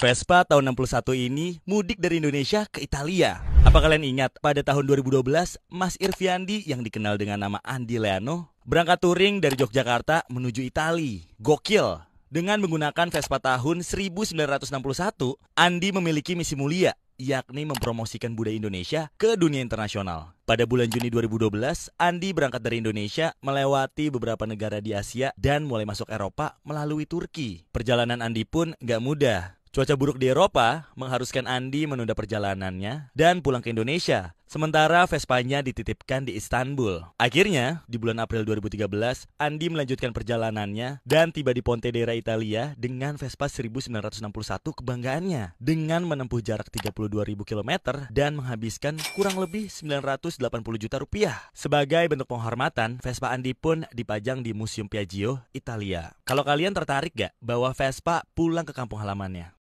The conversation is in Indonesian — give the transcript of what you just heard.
Vespa tahun 61 ini mudik dari Indonesia ke Italia. Apa kalian ingat pada tahun 2012 Mas Irviandi yang dikenal dengan nama Andi Leano berangkat touring dari Yogyakarta menuju Italia. Gokil. Dengan menggunakan Vespa tahun 1961, Andi memiliki misi mulia yakni mempromosikan budaya Indonesia ke dunia internasional. Pada bulan Juni 2012, Andi berangkat dari Indonesia melewati beberapa negara di Asia dan mulai masuk Eropa melalui Turki. Perjalanan Andi pun gak mudah. Cuaca buruk di Eropa mengharuskan Andi menunda perjalanannya dan pulang ke Indonesia. Sementara Vespanya dititipkan di Istanbul. Akhirnya, di bulan April 2013, Andi melanjutkan perjalanannya dan tiba di Pontedera, Italia dengan Vespa 1961 kebanggaannya. Dengan menempuh jarak 32.000 km dan menghabiskan kurang lebih 980 juta rupiah. Sebagai bentuk penghormatan, Vespa Andi pun dipajang di Museum Piaggio, Italia. Kalau kalian tertarik gak bawa Vespa pulang ke kampung halamannya?